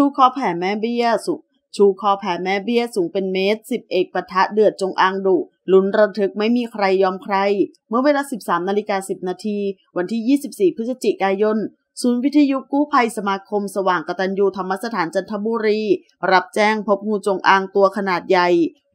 ชูคอแผ่แม่เบี้ยสูงชูคอแผ่แม่เบี้ยสูงเป็นเมตรสิบเอกปะทะเดือดจงอางดุ ลุ้นระทึกไม่มีใครยอมใคร เมื่อเวลา 13นาฬิกา10 นาที วันที่ 24พฤศจิกายน ศูนย์วิทยุกู้ภัยสมาคมสว่างกตัญญูธรรมสถานจันทบุรี รับแจ้งพบงูจงอางตัวขนาดใหญ่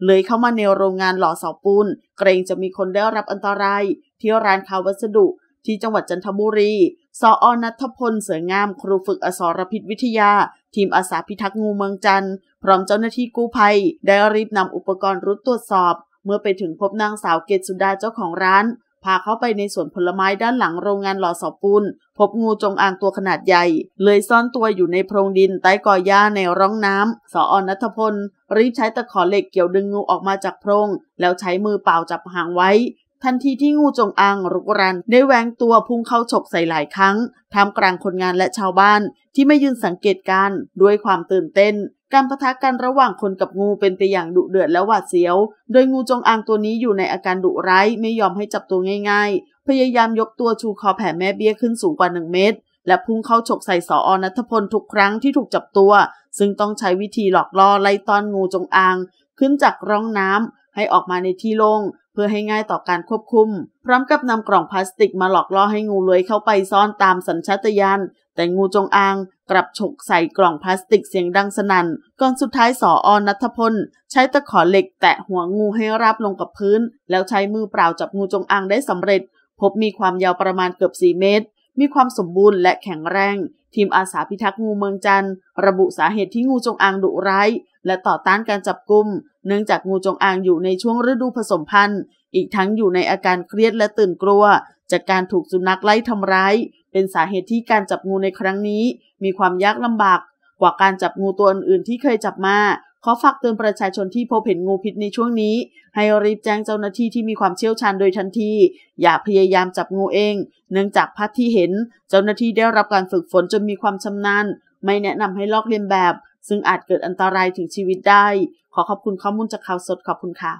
เลยเข้ามาในโรงงานหล่อเสาปูนเกรงจะมีคนได้รับอันตรายที่ร้านค้าวัสดุ ที่จังหวัดจันทบุรี สออนัทพลเสืองาม ครูฝึกอสรพิษวิทยาทีมอาสาพิทักษ์งูเมืองจันทร์พร้อมเจ้าหน้าที่กู้ภัย ได้รีบนำอุปกรณ์รุดตรวจสอบ เมื่อไปถึงพบนางสาวเกตสุดาเจ้าของร้าน พาเข้าไปในสวนผลไม้ด้านหลังโรงงานหล่อสอบปูนพบงูจงอางตัวขนาดใหญ่ เลยซ่อนตัวอยู่ในโพรงดิน ใต้กอหญ้าในร่องน้ำสออนัทพล รีบใช้ตะขอเหล็กเกี่ยวดึงงูออกมาจากโพรงแล้วใช้มือเปล่าจับหางไว้ทันทีที่งูจงอางรุกรันได้แหวงตัวพุ่งเข้าฉกใส่หลายครั้งท่ามกลางคนงานและชาวบ้านที่ไม่ยืนสังเกตการด้วยความตื่นเต้น การประทะกันระหว่างคนกับงูเป็นไปอย่างดุเดือดและหวาดเสียว โดยงูจงอางตัวนี้อยู่ในอาการดุร้ายไม่ยอมให้จับตัวง่ายๆ พยายามยกตัวชูคอแผ่แม่เบี้ยขึ้นสูงกว่าหนึ่งเมตร และพุ่งเข้าฉกใส่สออนัทพลทุกครั้งที่ถูกจับตัว ซึ่งต้องใช้วิธีหลอกล่อไล่ต้อนงูจงอางขึ้นจากร่องน้ำให้ออกมาในที่โล่งเพื่อให้ง่ายต่อการควบคุม พร้อมกับนำกล่องพลาสติกมาหลอกล่อให้งูเลื้อยเข้าไปซ่อนตามสัญชาตญาณแต่งูจงอางกลับฉกใส่กล่องพลาสติกเสียงดังสนัน่นก่อนสุดท้ายสออนัทพลใช้ตะขอเหล็ก แตะหัวงูให้ราบลงกับพื้น แล้วใช้มือเปล่าจับงูจงอางได้สำเร็จ พบมีความยาวประมาณเกือบ4เมตร มีความสมบูรณ์และแข็งแรง ทีมอาสาพิทักษ์งูเมืองจันทร์ระบุสาเหตุที่งูจงอางดุร้าย และต่อต้านการจับกลุ่มเนื่องจากงูจงอางอยู่ในช่วงฤดูผสมพันธุ์ อีกทั้งอยู่ในอาการเครียดและตื่นกลัวจากการถูกสุนัขไล่ทำร้าย เป็นสาเหตุที่การจับงูในครั้งนี้มีความยากลำบากกว่าการจับงูตัวอื่นๆที่เคยจับมา ขอฝากเตือนประชาชนที่พบเห็นงูพิษในช่วงนี้ให้รีบแจ้งเจ้าหน้าที่ที่มีความเชี่ยวชาญโดยทันที อย่าพยายามจับงูเอง เนื่องจากภาพที่เห็นเจ้าหน้าที่ได้รับการฝึกฝนจนมีความชำนาญ ไม่แนะนำให้ลอกเลียนแบบซึ่งอาจเกิดอันตรายถึงชีวิตได้ ขอขอบคุณข้อมูลจากข่าวสดขอบคุณค่ะ